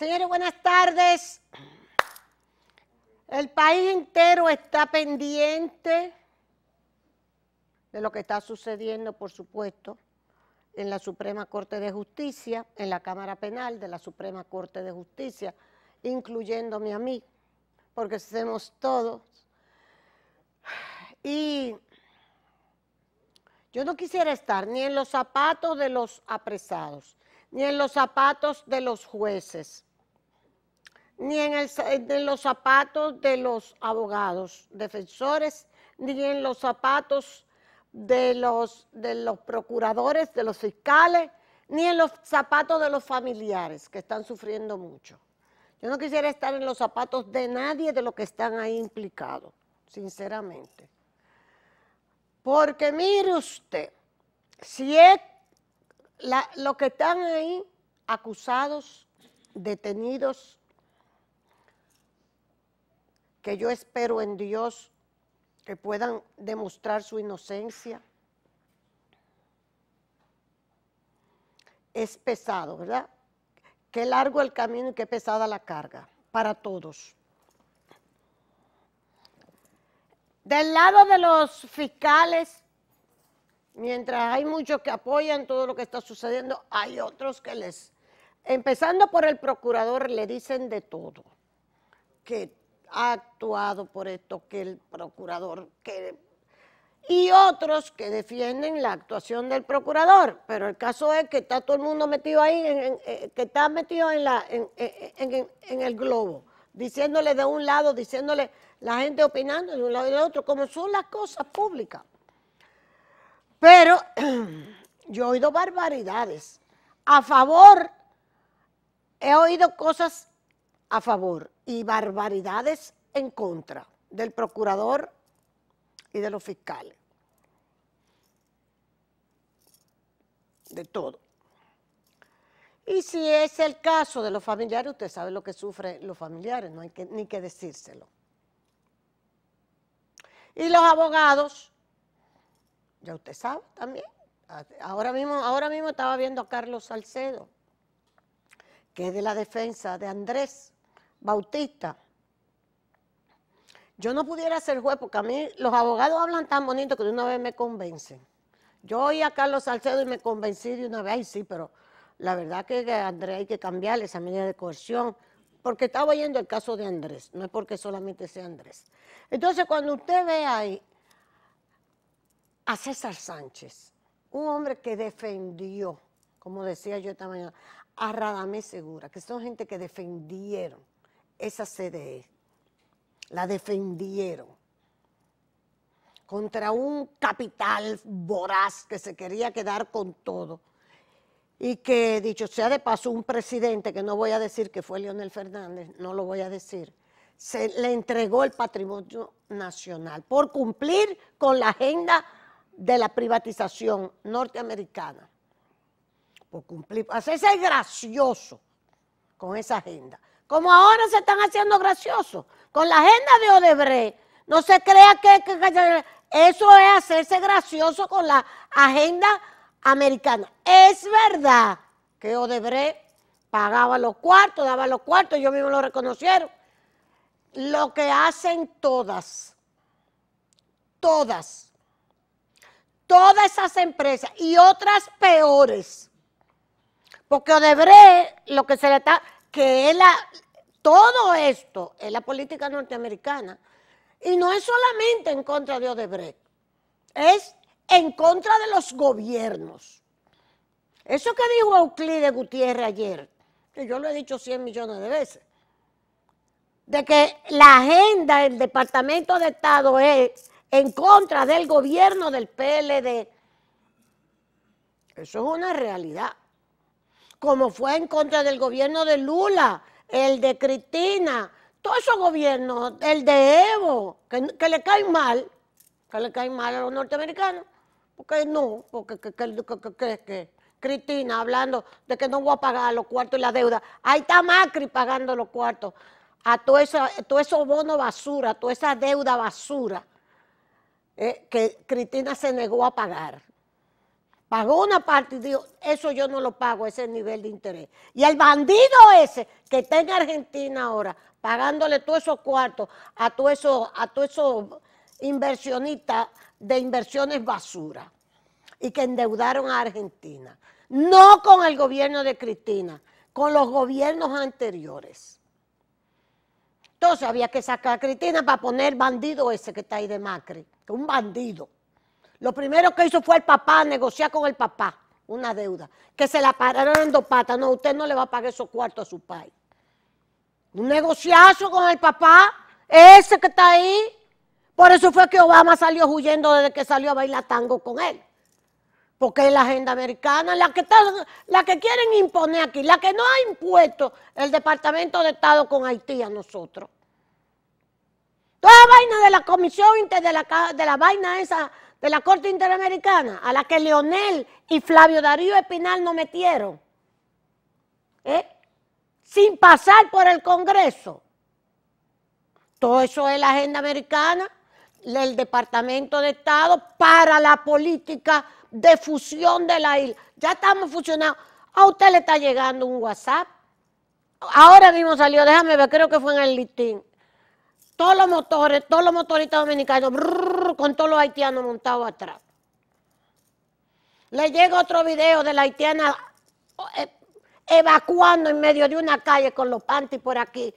Señores, buenas tardes. El país entero está pendiente de lo que está sucediendo, por supuesto, en la Suprema Corte de Justicia, en la Cámara Penal de la Suprema Corte de Justicia, incluyéndome a mí, porque somos todos. Y yo no quisiera estar ni en los zapatos de los apresados, ni en los zapatos de los jueces ni en, los zapatos de los abogados, defensores, ni en los zapatos de los, de los procuradores, de los fiscales, ni en los zapatos de los familiares que están sufriendo mucho. Yo no quisiera estar en los zapatos de nadie de los que están ahí implicados, sinceramente. Porque mire usted, si es los que están ahí acusados, detenidos, que yo espero en Dios que puedan demostrar su inocencia. Es pesado, ¿verdad? Qué largo el camino y qué pesada la carga para todos. Del lado de los fiscales, mientras hay muchos que apoyan todo lo que está sucediendo, hay otros que les, empezando por el procurador, le dicen de todo, que ha actuado por esto que el procurador que y otros que defienden la actuación del procurador, pero el caso es que está todo el mundo metido ahí, eh, que está metido en, la, en, el globo, diciéndole de un lado, diciéndole la gente opinando de un lado y del otro, como son las cosas públicas. Pero yo he oído barbaridades. A favor, he oído cosas a favor y barbaridades en contra del procurador y de los fiscales. De todo. Y si es el caso de los familiares, usted sabe lo que sufren los familiares, no hay ni que decírselo. Y los abogados, ya usted sabe también. Ahora mismo, ahora mismo estaba viendo a Carlos Salcedo, que es de la defensa de Andrés, Bautista, yo no pudiera ser juez porque a mí los abogados hablan tan bonito que de una vez me convencen. Yo oí a Carlos Salcedo y me convencí de una vez, ay sí, pero la verdad que Andrés hay que cambiarle esa medida de coerción, porque estaba oyendo el caso de Andrés, no es porque solamente sea Andrés. Entonces, cuando usted ve ahí a César Sánchez, un hombre que defendió, como decía yo esta mañana, a Radamés Segura, que son gente que defendieron, esa CDE. La defendieron contra un capital voraz que se quería quedar con todo. Y que, dicho sea de paso, un presidente, que no voy a decir que fue Leonel Fernández, no lo voy a decir, se le entregó el patrimonio nacional por cumplir con la agenda de la privatización norteamericana. Por cumplir, hacerse gracioso con esa agenda como ahora se están haciendo graciosos, con la agenda de Odebrecht, no se crea que, eso es hacerse gracioso con la agenda americana. Es verdad que Odebrecht pagaba los cuartos, daba los cuartos, yo mismo lo reconocieron. Lo que hacen todas, todas, todas esas empresas y otras peores. Porque Odebrecht, lo que se le está, que todo esto es la política norteamericana. Y no es solamente en contra de Odebrecht, es en contra de los gobiernos. Eso que dijo Euclides Gutiérrez ayer, que yo lo he dicho 100 millones de veces, de que la agenda del Departamento de Estado es en contra del gobierno del PLD. Eso es una realidad como fue en contra del gobierno de Lula, el de Cristina, todos esos gobiernos, el de Evo, que, le caen mal, que le caen mal a los norteamericanos, porque no, porque Cristina hablando de que no voy a pagar los cuartos y la deuda, ahí está Macri pagando los cuartos, a todo, eso, todo esos bono basura, toda esa deuda basura eh, que Cristina se negó a pagar pagó una parte y dijo, eso yo no lo pago, ese nivel de interés. Y el bandido ese que está en Argentina ahora, pagándole todos esos cuartos a todos esos eso inversionistas de inversiones basura y que endeudaron a Argentina. No con el gobierno de Cristina, con los gobiernos anteriores. Entonces había que sacar a Cristina para poner bandido ese que está ahí de Macri, que un bandido. Lo primero que hizo fue el papá, negociar con el papá una deuda, que se la pararon en dos patas. No, usted no le va a pagar esos cuartos a su país. Un negociazo con el papá, ese que está ahí. Por eso fue que Obama salió huyendo desde que salió a bailar tango con él. Porque es la agenda americana, la que, la que quieren imponer aquí, la que no ha impuesto el Departamento de Estado con Haití a nosotros. Toda la vaina de la comisión, de la, de la vaina esa de la Corte Interamericana, a la que Leonel y Flavio Darío Espinal no metieron, ¿eh? sin pasar por el Congreso. Todo eso es la agenda americana del Departamento de Estado para la política de fusión de la isla. Ya estamos fusionados. A usted le está llegando un WhatsApp. Ahora mismo salió, déjame ver, creo que fue en el listín. Todos los motores, todos los motoristas dominicanos con todos los haitianos montados atrás. Le llega otro video de la haitiana eh, evacuando en medio de una calle con los panties por aquí.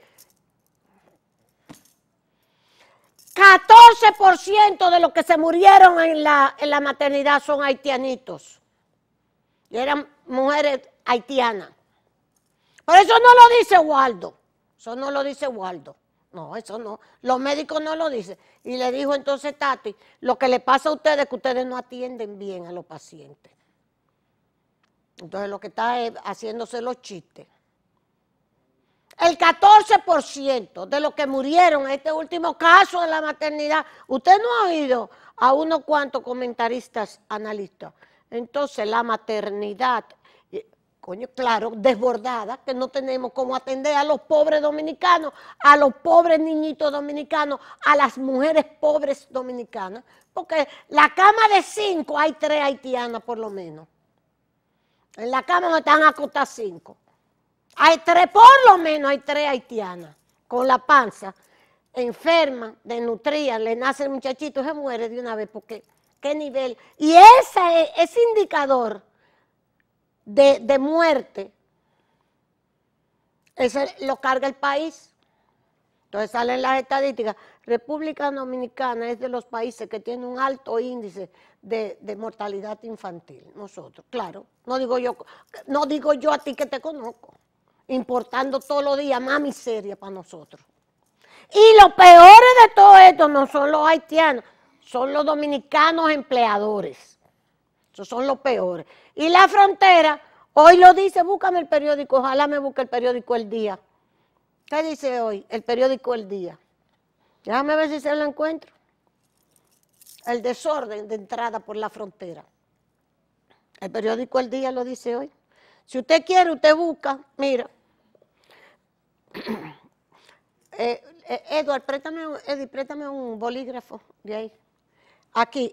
14% de los que se murieron en la, en la maternidad son haitianitos. Y eran mujeres haitianas. Pero eso no lo dice Waldo. Eso no lo dice Waldo. No, eso no. Los médicos no lo dicen. Y le dijo entonces Tati, lo que le pasa a ustedes es que ustedes no atienden bien a los pacientes. Entonces lo que está haciéndose los chistes. El 14% de los que murieron en este último caso de la maternidad, usted no ha oído a unos cuantos comentaristas analistas. Entonces la maternidad coño, claro, desbordada, que no tenemos cómo atender a los pobres dominicanos, a los pobres niñitos dominicanos, a las mujeres pobres dominicanas, porque la cama de cinco hay tres haitianas por lo menos. En la cama no están acostadas cinco. Hay tres, por lo menos hay tres haitianas con la panza, enferma, desnutridas, le nace el muchachito, se muere de una vez, porque qué nivel. Y ese, es indicador de, muerte, Eso lo carga el país. Entonces salen las estadísticas. República Dominicana es de los países que tiene un alto índice de, de, mortalidad infantil, nosotros, claro. No digo yo, no digo yo a ti que te conozco, importando todos los días más miseria para nosotros. Y lo peor de todo esto no son los haitianos, son los dominicanos empleadores. Esos son los peores. Y la frontera, hoy lo dice, búscame el periódico, ojalá me busque el periódico El Día. ¿Qué dice hoy? El periódico El Día. Déjame ver si se lo encuentro. El desorden de entrada por la frontera. El periódico El Día lo dice hoy. Si usted quiere, usted busca, mira. Eh, eh, Edward, préstame, préstame un bolígrafo de ahí. Aquí,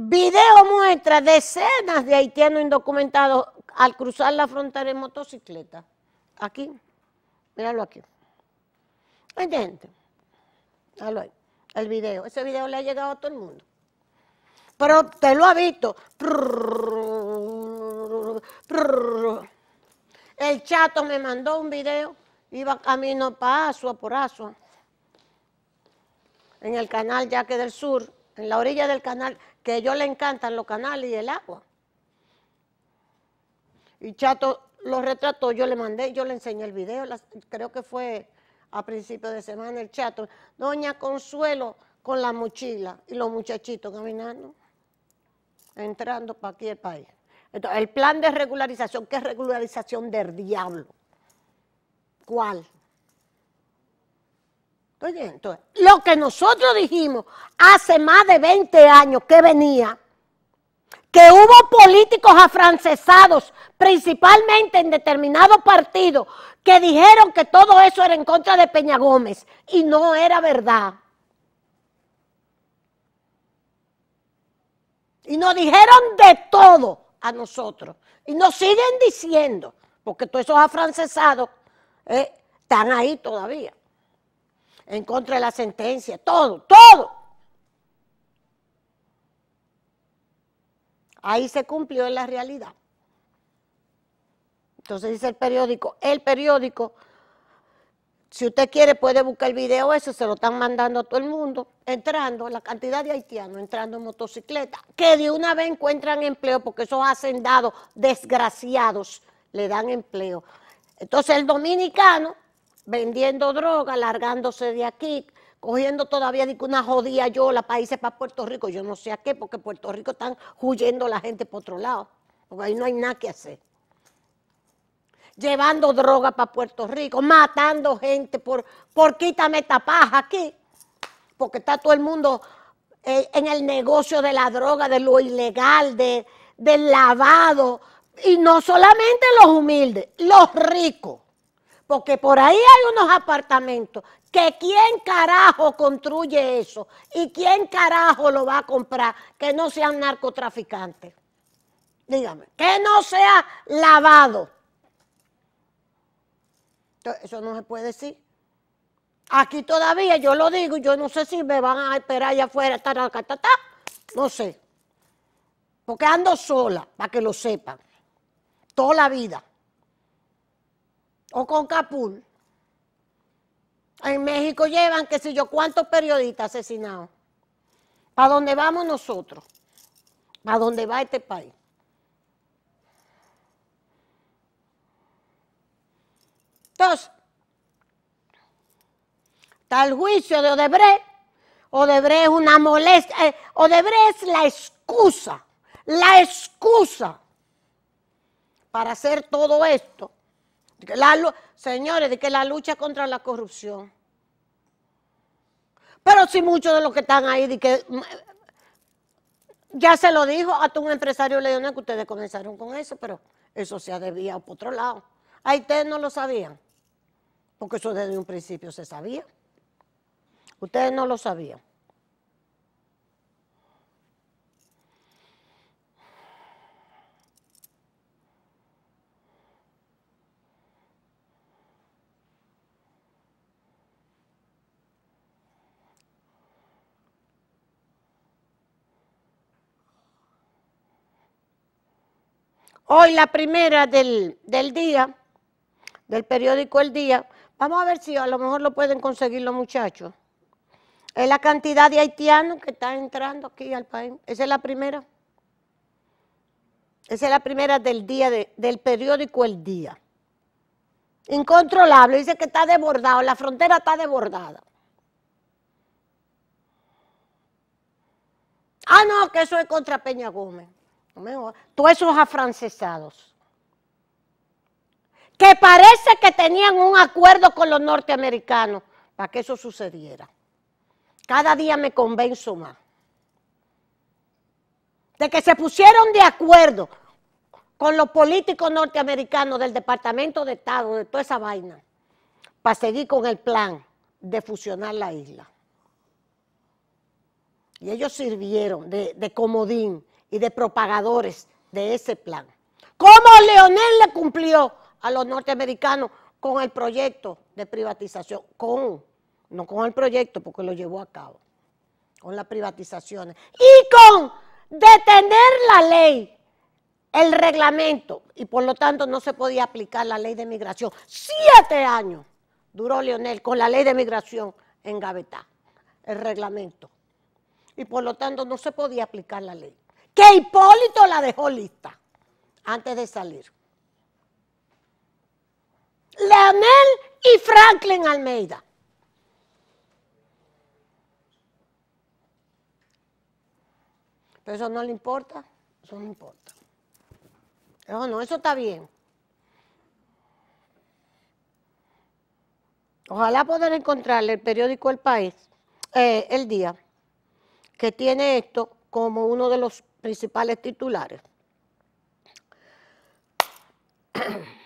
Video muestra decenas de haitianos indocumentados al cruzar la frontera en motocicleta. Aquí, míralo aquí. Hay gente? el video. Ese video le ha llegado a todo el mundo. Pero usted lo ha visto. El chato me mandó un video, iba camino para Asua, por Asua, en el canal Yaque del Sur, en la orilla del canal que a ellos le encantan los canales y el agua. Y Chato los retrató, yo le mandé, yo le enseñé el video, creo que fue a principio de semana el Chato. Doña Consuelo con la mochila y los muchachitos caminando, entrando para aquí el país. Entonces, el plan de regularización, ¿qué regularización del diablo? ¿Cuál? Entonces, lo que nosotros dijimos hace más de 20 años que venía, que hubo políticos afrancesados, principalmente en determinados partidos, que dijeron que todo eso era en contra de Peña Gómez y no era verdad. Y nos dijeron de todo a nosotros. Y nos siguen diciendo, porque todos esos afrancesados eh, están ahí todavía en contra de la sentencia, todo, todo. Ahí se cumplió en la realidad. Entonces dice el periódico, el periódico, si usted quiere puede buscar el video, eso se lo están mandando a todo el mundo, entrando, la cantidad de haitianos entrando en motocicleta, que de una vez encuentran empleo, porque esos hacendados desgraciados le dan empleo. Entonces el dominicano vendiendo droga, largándose de aquí, cogiendo todavía una jodida yo la países para Puerto Rico, yo no sé a qué, porque Puerto Rico están huyendo la gente por otro lado, porque ahí no hay nada que hacer. Llevando droga para Puerto Rico, matando gente por, por quítame esta paja aquí, porque está todo el mundo eh, en el negocio de la droga, de lo ilegal, de, del lavado, y no solamente los humildes, los ricos. Porque por ahí hay unos apartamentos que quién carajo construye eso y quién carajo lo va a comprar que no sean narcotraficantes. Dígame, que no sea lavado. eso no se puede decir. Aquí todavía yo lo digo, yo no sé si me van a esperar allá afuera, no sé. Porque ando sola, para que lo sepan, toda la vida o con Capul. En México llevan, qué sé yo, cuántos periodistas asesinados. ¿Para dónde vamos nosotros? ¿Para dónde va este país? Entonces, está el juicio de Odebrecht. Odebrecht es una molestia. Eh, Odebrecht es la excusa, la excusa para hacer todo esto la, señores, de que la lucha contra la corrupción. Pero si muchos de los que están ahí, de que mm, ya se lo dijo hasta un empresario leonés que ustedes comenzaron con eso, pero eso se ha desviado por otro lado. Ahí ustedes no lo sabían, porque eso desde un principio se sabía. Ustedes no lo sabían. Hoy la primera del, del, día, del periódico El Día, vamos a ver si a lo mejor lo pueden conseguir los muchachos. Es la cantidad de haitianos que están entrando aquí al país. Esa es la primera. Esa es la primera del día del periódico El Día. Incontrolable, dice que está desbordado, la frontera está desbordada. Ah, no, que eso es contra Peña Gómez. Todos esos afrancesados. Que parece que tenían un acuerdo con los norteamericanos para que eso sucediera. Cada día me convenzo más. De que se pusieron de acuerdo con los políticos norteamericanos del Departamento de Estado, de toda esa vaina, para seguir con el plan de fusionar la isla. Y ellos sirvieron de comodín y de propagadores de ese plan. ¿Cómo Leonel le cumplió a los norteamericanos con el proyecto de privatización? Con, no con el proyecto porque lo llevó a cabo, con las privatizaciones. Y con detener la ley, el reglamento, y por lo tanto no se podía aplicar la ley de migración. Siete años duró Leonel con la ley de migración en Gavetá, el reglamento. Y por lo tanto no se podía aplicar la ley que Hipólito la dejó lista antes de salir. Leonel y Franklin Almeida. Pero eso no le importa, eso no importa. Eso no, eso está bien. Ojalá poder encontrarle el periódico El País, eh, El Día, que tiene esto como uno de los principales titulares.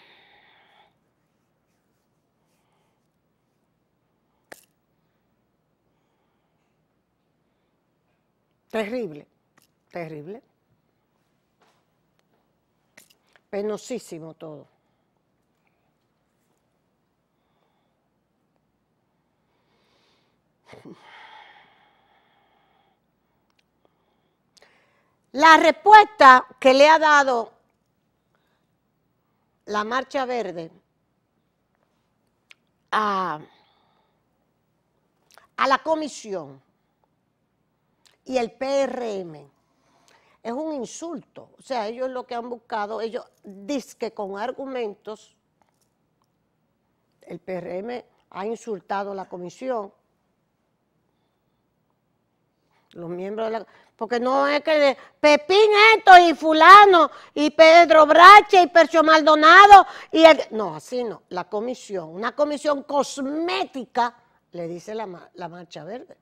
Terrible, terrible. Penosísimo todo. La respuesta que le ha dado la Marcha Verde a, la comisión y el PRM es un insulto. O sea, ellos lo que han buscado, ellos dicen que con argumentos, el PRM ha insultado a la comisión, los miembros de la... Porque no es que de Pepín esto y fulano y Pedro Brache y Percio Maldonado y el... No, así no. La comisión, una comisión cosmética, le dice la, la Marcha Verde.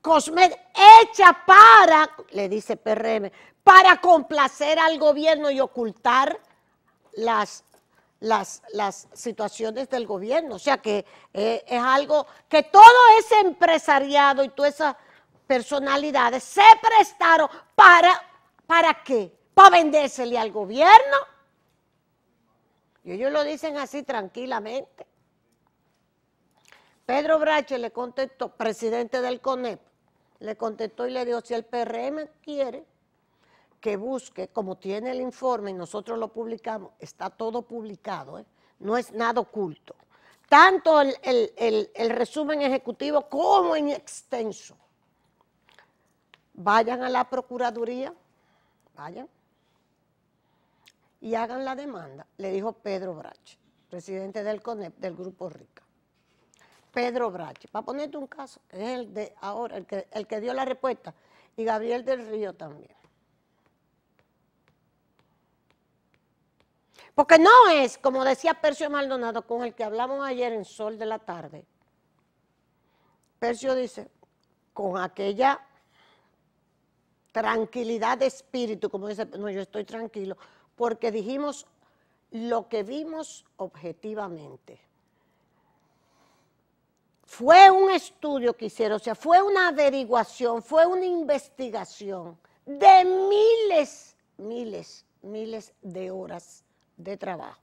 Cosmética, hecha para, le dice PRM, para complacer al gobierno y ocultar las las, situaciones del gobierno. O sea que eh, es algo que todo ese empresariado y toda esa personalidades se prestaron para, ¿para qué? Para vendérsele al gobierno. Y ellos lo dicen así tranquilamente. Pedro Brache le contestó, presidente del CONEP, le contestó y le dijo, si el PRM quiere que busque, como tiene el informe y nosotros lo publicamos, está todo publicado, ¿eh? no es nada oculto, tanto el resumen ejecutivo como en extenso vayan a la Procuraduría, vayan, y hagan la demanda, le dijo Pedro Brache, presidente del CONEP, del Grupo Rica. Pedro Brache, para ponerte un caso, es el de ahora, el que, el que dio la respuesta, y Gabriel del Río también. Porque no es, como decía Percio Maldonado, con el que hablamos ayer en Sol de la Tarde. Percio dice, con aquella tranquilidad de espíritu, como dice, no, yo estoy tranquilo, porque dijimos lo que vimos objetivamente. Fue un estudio que hicieron, o sea, fue una averiguación, fue una investigación de miles, miles, miles de horas de trabajo.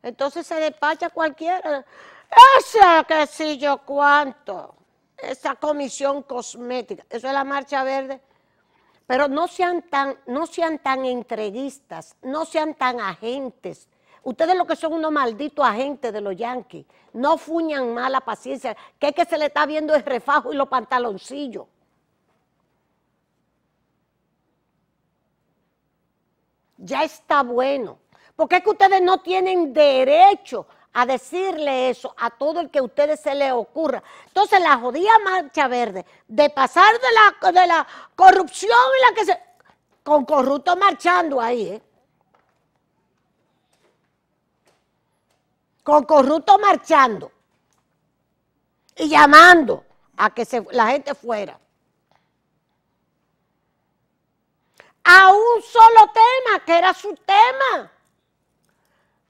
Entonces se despacha cualquiera, esa que sé yo cuánto, esa comisión cosmética, eso es la marcha verde pero no sean tan, no sean tan entreguistas, no sean tan agentes. Ustedes lo que son unos malditos agentes de los yanquis. No fuñan la paciencia, que es que se le está viendo el refajo y los pantaloncillos. Ya está bueno. Porque es que ustedes no tienen derecho a decirle eso a todo el que a ustedes se le ocurra. Entonces la jodida marcha verde, de pasar de la, de la corrupción la que se... con corrupto marchando ahí, ¿eh? Con corrupto marchando y llamando a que se, la gente fuera. A un solo tema, que era su tema.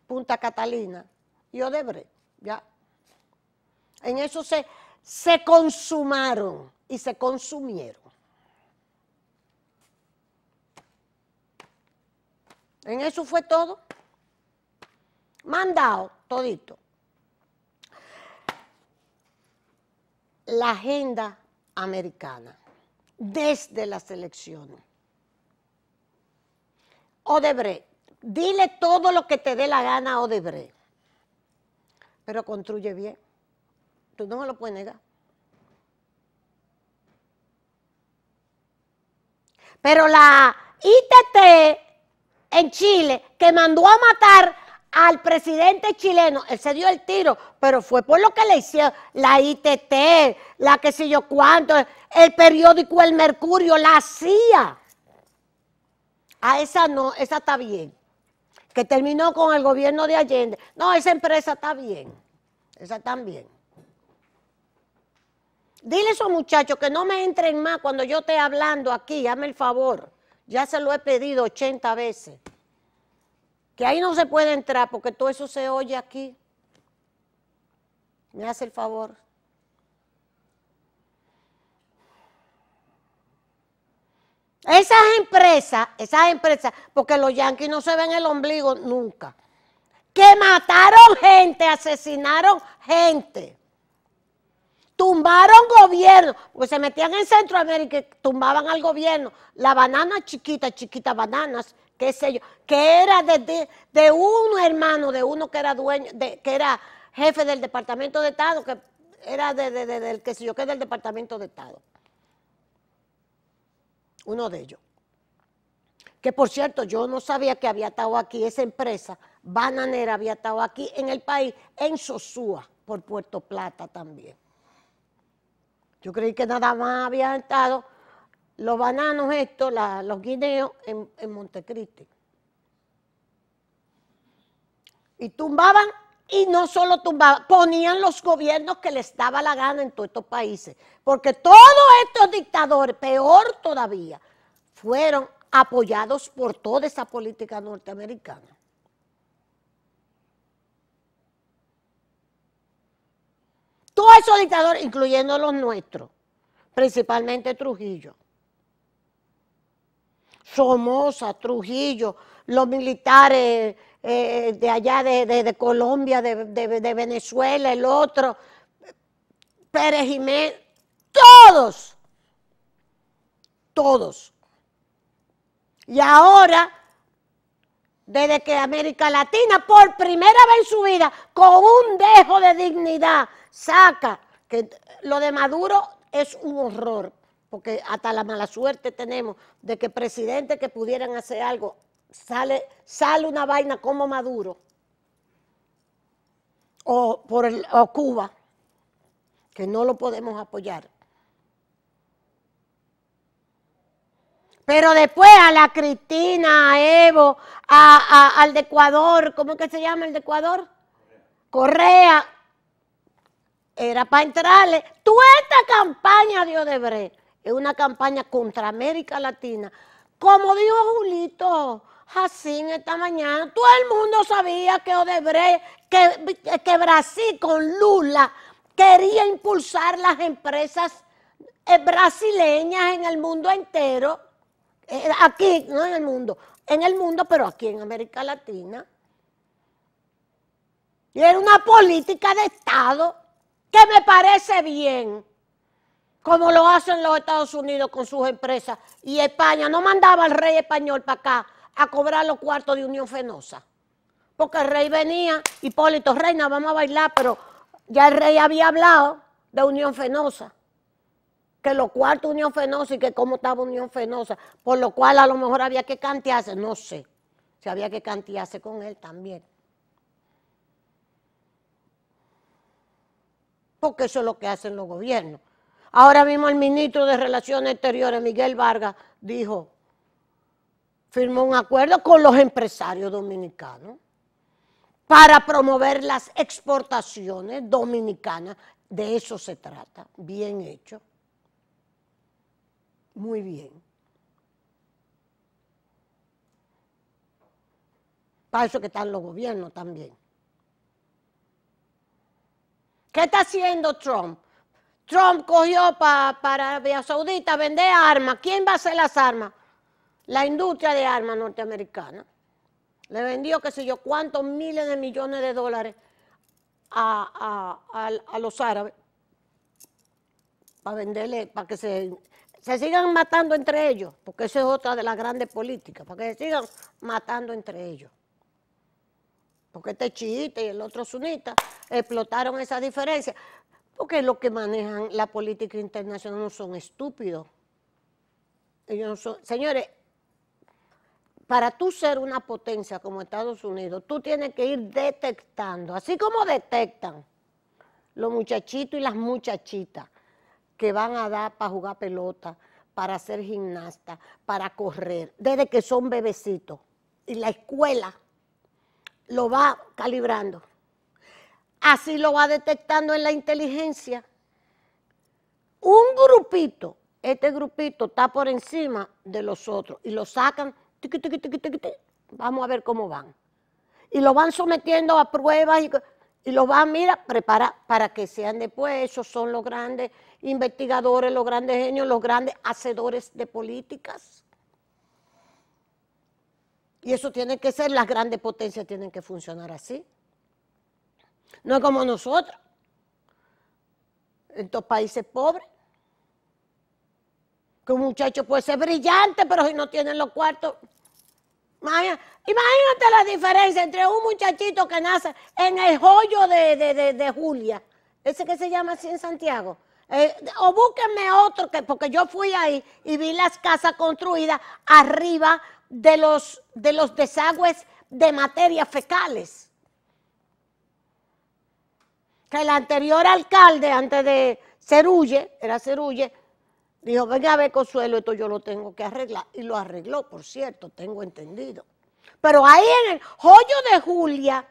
Punta Catalina, y Odebrecht. Ya. En eso se, se consumaron y se consumieron. En eso fue todo. Mandado todito. La agenda americana desde las elecciones. Odebrecht, dile todo lo que te dé la gana a Odebrecht pero construye bien. Tú no me lo puedes negar. Pero la ITT en Chile, que mandó a matar al presidente chileno, él se dio el tiro, pero fue por lo que le hicieron la ITT, la que sé yo cuánto, el periódico El Mercurio, la CIA. A ah, esa no, esa está bien que terminó con el gobierno de Allende. No, esa empresa está bien, esa está bien. Dile a esos muchachos que no me entren más cuando yo esté hablando aquí, hazme el favor. Ya se lo he pedido 80 veces. Que ahí no se puede entrar porque todo eso se oye aquí. Me hace el favor. Esas empresas, esas empresas, porque los yanquis no se ven el ombligo nunca, que mataron gente, asesinaron gente, tumbaron gobierno, pues se metían en Centroamérica y tumbaban al gobierno, la banana chiquita, chiquita bananas, qué sé yo, que era de, de, uno hermano, de uno que era dueño, de, que era jefe del Departamento de Estado, que era de, del que sé yo, que del Departamento de Estado uno de ellos. Que por cierto, yo no sabía que había estado aquí esa empresa, bananera había estado aquí en el país, en Sosúa, por Puerto Plata también. Yo creí que nada más habían estado los bananos estos, los guineos en, en Montecristi. Y tumbaban y no solo tumbaban, ponían los gobiernos que les daba la gana en todos estos países. Porque todos estos dictadores, peor todavía, fueron apoyados por toda esa política norteamericana. Todos esos dictadores, incluyendo los nuestros, principalmente Trujillo. Somoza, Trujillo, los militares eh, de allá de, Colombia, de, de, Venezuela, el otro, Pérez Jiménez, todos, todos. Y ahora, desde que América Latina, por primera vez en su vida, con un dejo de dignidad, saca que lo de Maduro es un horror, porque hasta la mala suerte tenemos de que presidentes que pudieran hacer algo sale, sale una vaina como Maduro o, por el, Cuba, que no lo podemos apoyar. Pero después a la Cristina, a Evo, al de Ecuador, ¿cómo que se llama el de Ecuador? Correa, era para entrarle. Tú esta campaña de Odebrecht es una campaña contra América Latina. Como dijo Julito, así en esta mañana. Todo el mundo sabía que Odebrecht, que, que Brasil con Lula quería impulsar las empresas eh, brasileñas en el mundo entero, eh, aquí, no en el mundo, en el mundo, pero aquí en América Latina. Y era una política de Estado que me parece bien, como lo hacen los Estados Unidos con sus empresas y España. No mandaba al rey español para acá a cobrar los cuartos de Unión Fenosa. Porque el rey venía, Hipólito, reina, vamos a bailar, pero ya el rey había hablado de Unión Fenosa. Que los cuartos Unión Fenosa y que cómo estaba Unión Fenosa. Por lo cual a lo mejor había que cantearse, no sé. Si había que cantearse con él también. Porque eso es lo que hacen los gobiernos. Ahora mismo el ministro de Relaciones Exteriores, Miguel Vargas, dijo firmó un acuerdo con los empresarios dominicanos para promover las exportaciones dominicanas. De eso se trata, bien hecho. Muy bien. Para eso que están los gobiernos también. ¿Qué está haciendo Trump? Trump cogió para Arabia Saudita vender armas. ¿Quién va a hacer las armas? La industria de armas norteamericana le vendió, qué sé yo, cuántos miles de millones de dólares a, los árabes para venderle, para que se, se sigan matando entre ellos, porque esa es otra de las grandes políticas, para que se sigan matando entre ellos. Porque este chiita y el otro sunita explotaron esa diferencia, porque los que manejan la política internacional no son estúpidos. Ellos no son, señores, para tú ser una potencia como Estados Unidos, tú tienes que ir detectando, así como detectan los muchachitos y las muchachitas que van a dar para jugar pelota, para ser gimnasta, para correr, desde que son bebecitos. Y la escuela lo va calibrando. Así lo va detectando en la inteligencia. Un grupito, este grupito está por encima de los otros y lo sacan vamos a ver cómo van. Y lo van sometiendo a pruebas y, lo van, mira, prepara para que sean después, esos son los grandes investigadores, los grandes genios, los grandes hacedores de políticas. Y eso tiene que ser, las grandes potencias tienen que funcionar así. No es como nosotros, estos países pobres un muchacho puede ser brillante, pero si no tiene los cuartos. Imagínate, la diferencia entre un muchachito que nace en el joyo de, Julia, ese que se llama así en Santiago. Eh, o búsquenme otro, que, porque yo fui ahí y vi las casas construidas arriba de los, de los desagües de materias fecales. Que el anterior alcalde, antes de Cerulle, era Cerulle, Dijo, venga a ver, Consuelo, esto yo lo tengo que arreglar. Y lo arregló, por cierto, tengo entendido. Pero ahí en el joyo de Julia,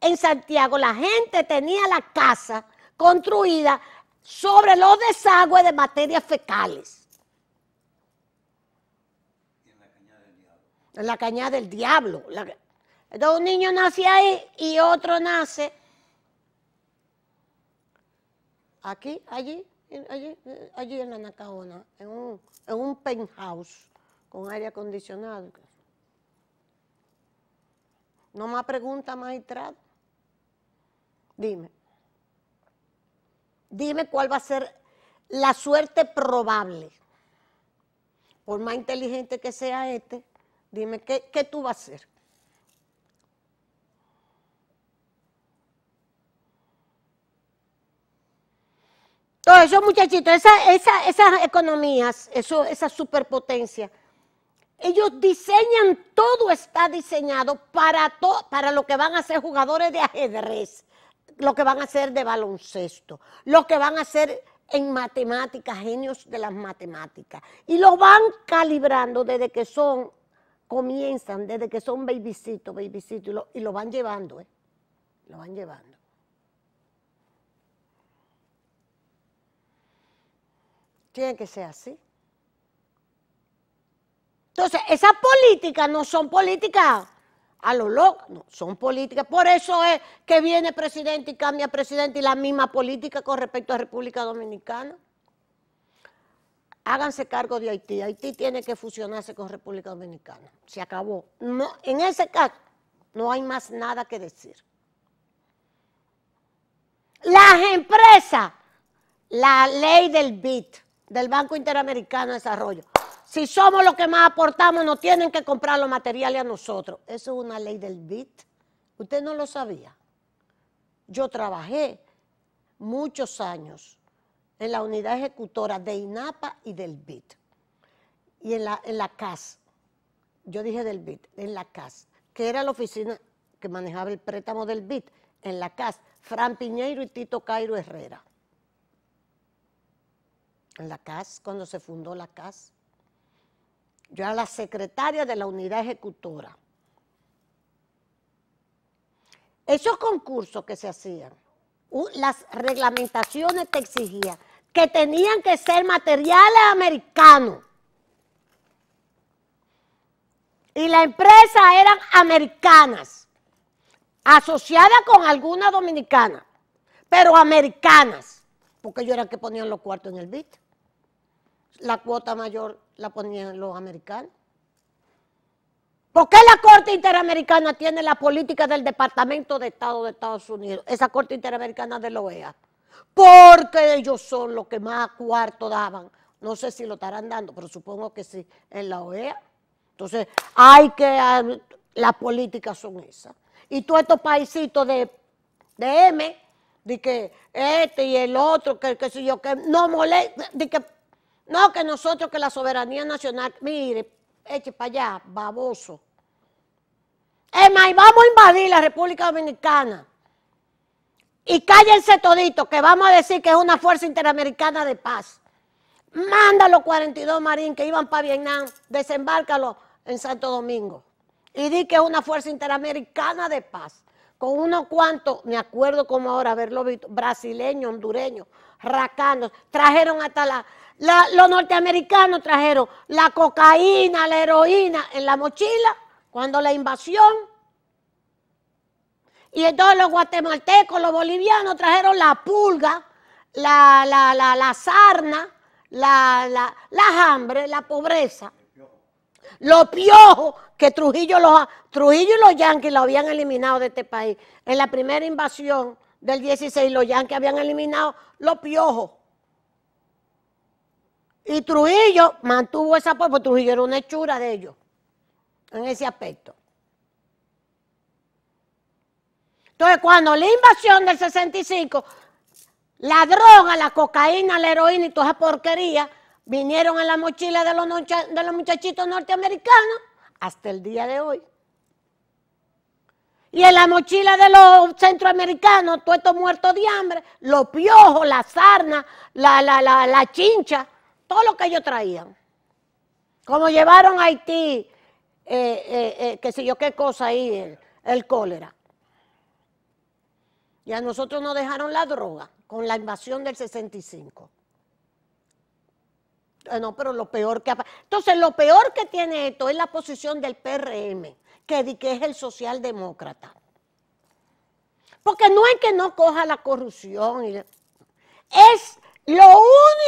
en Santiago, la gente tenía la casa construida sobre los desagües de materias fecales. en la cañada del diablo. En la del diablo. Entonces un niño nace ahí y otro nace aquí, allí allí, allí, en la Nacaona, en un, en penthouse con aire acondicionado. No más pregunta, magistrado. Dime. Dime cuál va a ser la suerte probable. Por más inteligente que sea este, dime qué, qué tú vas a hacer. Todos esos muchachitos, esas economías, eso, esa superpotencia, ellos diseñan, todo está diseñado para, para lo que van a ser jugadores de ajedrez, lo que van a ser de baloncesto, lo que van a ser en matemáticas, genios de las matemáticas. Y lo van calibrando desde que son, comienzan, desde que son babysitos, babysitos, y lo, van llevando, ¿eh? Lo van llevando. Tiene que ser así. Entonces, esas políticas no son políticas a lo loco, no, son políticas. Por eso es que viene presidente y cambia presidente y la misma política con respecto a República Dominicana. Háganse cargo de Haití. Haití tiene que fusionarse con República Dominicana. Se acabó. No, en ese caso, no hay más nada que decir. Las empresas, la ley del BIT del Banco Interamericano de Desarrollo. Si somos los que más aportamos, no tienen que comprar los materiales a nosotros. Eso es una ley del BIT. Usted no lo sabía. Yo trabajé muchos años en la unidad ejecutora de INAPA y del BIT. Y en la, en la CAS, yo dije del BIT, en la CAS, que era la oficina que manejaba el préstamo del BIT, en la CAS, Fran Piñeiro y Tito Cairo Herrera en la CAS, cuando se fundó la CAS. Yo era la secretaria de la unidad ejecutora. Esos concursos que se hacían, las reglamentaciones te exigían que tenían que ser materiales americanos. Y la empresa eran americanas, asociadas con alguna dominicana, pero americanas, porque yo era que ponían los cuartos en el BIT la cuota mayor la ponían los americanos. ¿Por qué la Corte Interamericana tiene la política del Departamento de Estado de Estados Unidos? Esa Corte Interamericana de la OEA. Porque ellos son los que más cuarto daban. No sé si lo estarán dando, pero supongo que sí, en la OEA. Entonces, hay que... Las políticas son esas. Y todos estos paisitos de, de M, de que este y el otro, que qué sé yo, que no molesta, de que no, que nosotros, que la soberanía nacional, mire, eche para allá, baboso. Es más, y vamos a invadir la República Dominicana. Y cállense todito, que vamos a decir que es una fuerza interamericana de paz. Manda los 42 marín que iban para Vietnam, desembárcalo en Santo Domingo. Y di que es una fuerza interamericana de paz. Con unos cuantos, me acuerdo como ahora haberlo visto, brasileño, hondureño, trajeron hasta la, los norteamericanos trajeron la cocaína, la heroína en la mochila cuando la invasión. Y entonces los guatemaltecos, los bolivianos trajeron la pulga, la, la, la, sarna, la, hambre, la pobreza. Los piojos que Trujillo, los, Trujillo y los yanquis lo habían eliminado de este país en la primera invasión del 16, los Yankees habían eliminado los piojos. Y Trujillo mantuvo esa porque Trujillo era una hechura de ellos en ese aspecto. Entonces, cuando la invasión del 65, la droga, la cocaína, la heroína y toda esa porquería vinieron en la mochila de de los muchachitos norteamericanos hasta el día de hoy. Y en la mochila de los centroamericanos, todos estos muertos de hambre, los piojos, la sarna, la, chincha, todo lo que ellos traían. Como llevaron a Haití, eh, eh, eh, qué sé yo qué cosa ahí, el, cólera. Y a nosotros nos dejaron la droga con la invasión del 65. No, pero lo peor que... Entonces, lo peor que tiene esto es la posición del PRM que, es el socialdemócrata. Porque no es que no coja la corrupción, es lo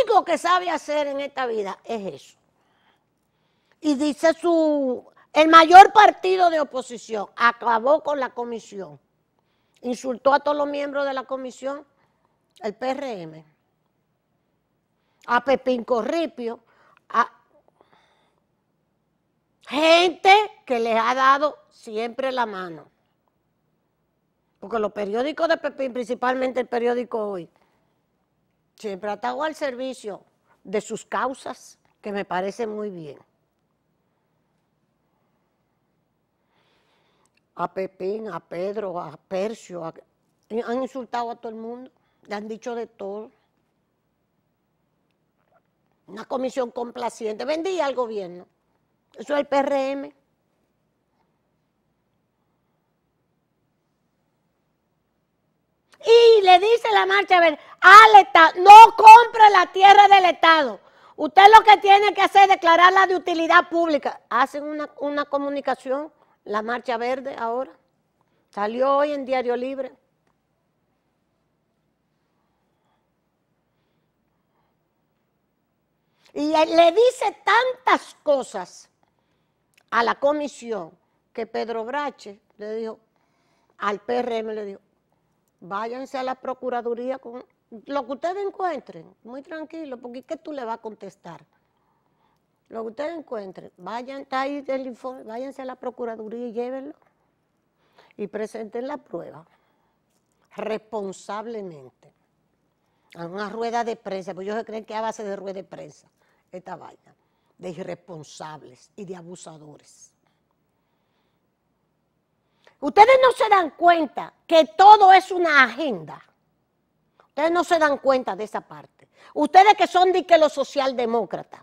único que sabe hacer en esta vida, es eso. Y dice su, el mayor partido de oposición acabó con la comisión, insultó a todos los miembros de la comisión, el PRM, a Pepín Corripio, a, Gente que les ha dado siempre la mano. Porque los periódicos de Pepín, principalmente el periódico Hoy, siempre ha estado al servicio de sus causas, que me parece muy bien. A Pepín, a Pedro, a Percio, han insultado a todo el mundo, le han dicho de todo. Una comisión complaciente, vendía al gobierno. Eso es el PRM. Y le dice la marcha verde al Estado, no compre la tierra del Estado. Usted lo que tiene que hacer es declararla de utilidad pública. Hacen una, una comunicación, la marcha verde ahora. Salió hoy en Diario Libre. Y le dice tantas cosas a la comisión que Pedro Brache le dijo, al PRM le dijo, váyanse a la Procuraduría con lo que ustedes encuentren, muy tranquilo, porque ¿qué tú le vas a contestar? Lo que ustedes encuentren, vayan, ahí váyanse a la Procuraduría y llévenlo y presenten la prueba responsablemente a una rueda de prensa, porque ellos creen que a base de rueda de prensa esta vaina de irresponsables y de abusadores. Ustedes no se dan cuenta que todo es una agenda. Ustedes no se dan cuenta de esa parte. Ustedes que son de que los socialdemócratas.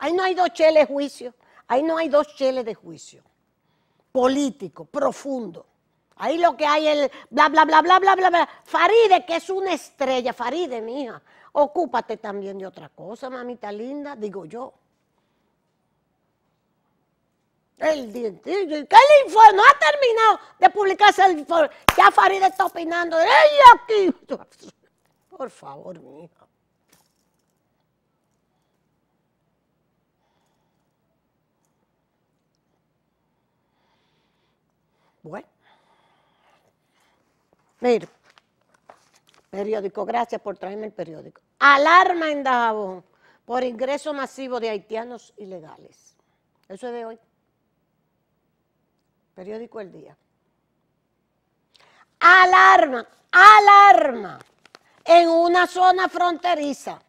Ahí no hay dos cheles de juicio. Ahí no hay dos cheles de juicio. Político, profundo. Ahí lo que hay el bla, bla, bla, bla, bla, bla, bla. Faride, que es una estrella, Faride, mija, ocúpate también de otra cosa, mamita linda, digo yo. El dientillo, ¿y qué informe? No ha terminado de publicarse el informe. Ya Faride está opinando, ella aquí. Por favor, mija. Bueno periódico, gracias por traerme el periódico. Alarma en Dajabón por ingreso masivo de haitianos ilegales. Eso es de hoy. Periódico El Día. Alarma, alarma en una zona fronteriza.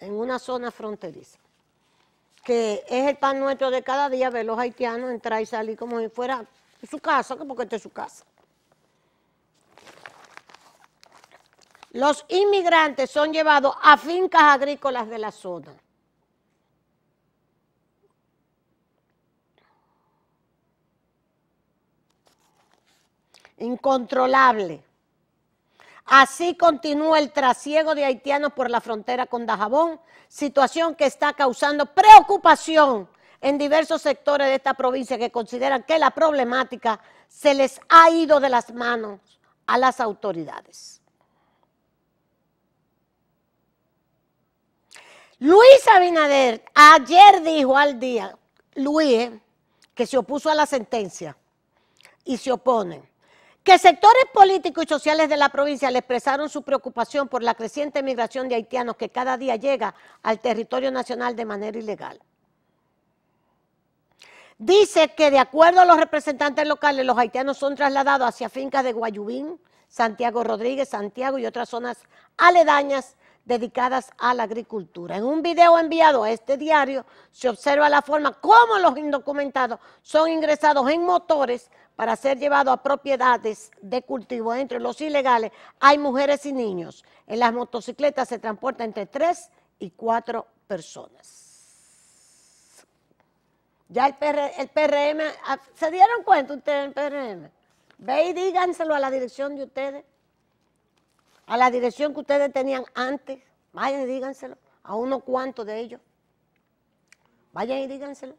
En una zona fronteriza. Que es el pan nuestro de cada día ver los haitianos entrar y salir como si fuera su casa, porque esta es su casa. los inmigrantes son llevados a fincas agrícolas de la zona. Incontrolable. Así continúa el trasiego de haitianos por la frontera con Dajabón, situación que está causando preocupación en diversos sectores de esta provincia que consideran que la problemática se les ha ido de las manos a las autoridades. Luis Abinader ayer dijo al día, Luis, que se opuso a la sentencia y se opone. Que sectores políticos y sociales de la provincia le expresaron su preocupación por la creciente migración de haitianos que cada día llega al territorio nacional de manera ilegal. Dice que de acuerdo a los representantes locales, los haitianos son trasladados hacia fincas de Guayubín, Santiago Rodríguez, Santiago y otras zonas aledañas dedicadas a la agricultura. En un video enviado a este diario se observa la forma como los indocumentados son ingresados en motores para ser llevados a propiedades de cultivo. Entre los ilegales hay mujeres y niños. En las motocicletas se transporta entre tres y cuatro personas. Ya el, PRM, ah, ¿se dieron cuenta ustedes el PRM? Ve y díganselo a la dirección de ustedes a la dirección que ustedes tenían antes, vayan y díganselo, a unos cuantos de ellos, vayan y díganselo.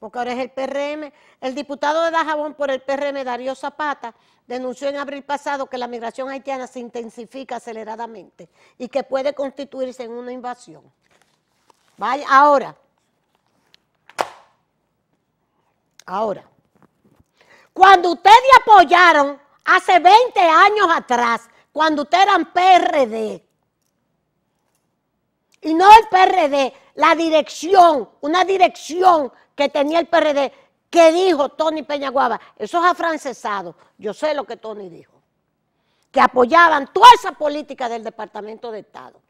Porque ahora es el PRM. El diputado de Dajabón por el PRM, Darío Zapata, denunció en abril pasado que la migración haitiana se intensifica aceleradamente y que puede constituirse en una invasión. Vaya, ahora, ahora, cuando ustedes apoyaron hace 20 años atrás, cuando usted eran PRD, y no el PRD, la dirección, una dirección que tenía el PRD, que dijo Tony Peñaguaba, eso afrancesados, afrancesado, yo sé lo que Tony dijo, que apoyaban toda esa política del Departamento de Estado.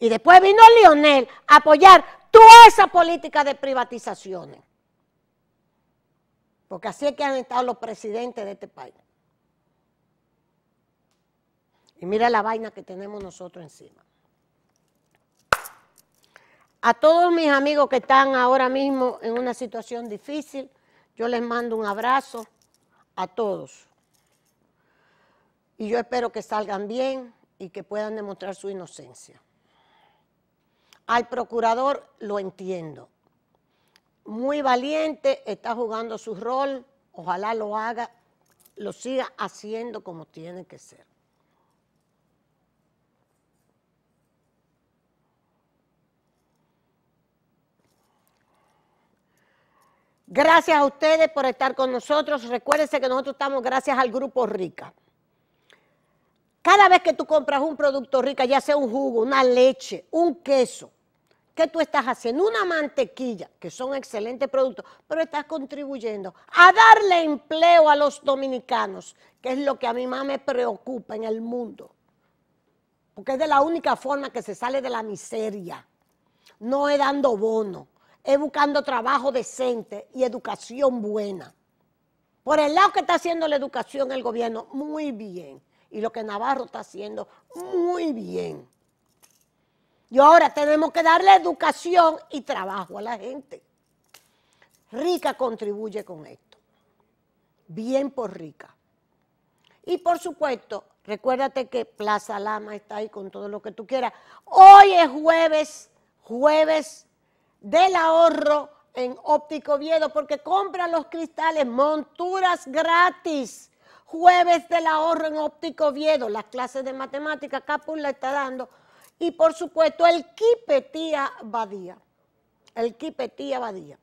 Y después vino Lionel a apoyar toda esa política de privatizaciones. Porque así es que han estado los presidentes de este país. Y mira la vaina que tenemos nosotros encima. A todos mis amigos que están ahora mismo en una situación difícil, yo les mando un abrazo a todos. Y yo espero que salgan bien y que puedan demostrar su inocencia. Al procurador lo entiendo muy valiente, está jugando su rol, ojalá lo haga, lo siga haciendo como tiene que ser. Gracias a ustedes por estar con nosotros. Recuérdense que nosotros estamos gracias al Grupo Rica. Cada vez que tú compras un producto rica, ya sea un jugo, una leche, un queso, ¿Qué tú estás haciendo? Una mantequilla, que son excelentes productos, pero estás contribuyendo a darle empleo a los dominicanos, que es lo que a mí más me preocupa en el mundo. Porque es de la única forma que se sale de la miseria. No es dando bono, es buscando trabajo decente y educación buena. Por el lado que está haciendo la educación el gobierno, muy bien. Y lo que Navarro está haciendo, muy bien. Y ahora tenemos que darle educación y trabajo a la gente. Rica contribuye con esto. Bien por Rica. Y por supuesto, recuérdate que Plaza Lama está ahí con todo lo que tú quieras. Hoy es jueves, jueves del ahorro en Óptico Viedo, porque compra los cristales, monturas gratis. Jueves del ahorro en Óptico Viedo. Las clases de matemáticas, Capul la está dando y por supuesto el Tía Badía. El Tía Badía.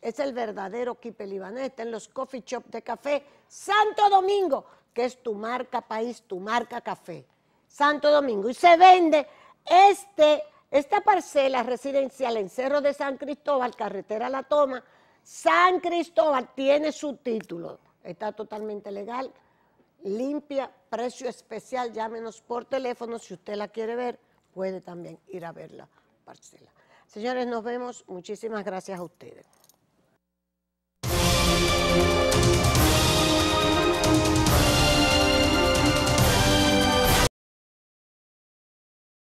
Es el verdadero quipe libanés, está en los coffee shops de café Santo Domingo, que es tu marca país, tu marca café. Santo Domingo. Y se vende este, esta parcela residencial en Cerro de San Cristóbal, carretera La Toma. San Cristóbal tiene su título. Está totalmente legal, limpia, precio especial. Llámenos por teléfono si usted la quiere ver puede también ir a ver la parcela. Señores, nos vemos. Muchísimas gracias a ustedes.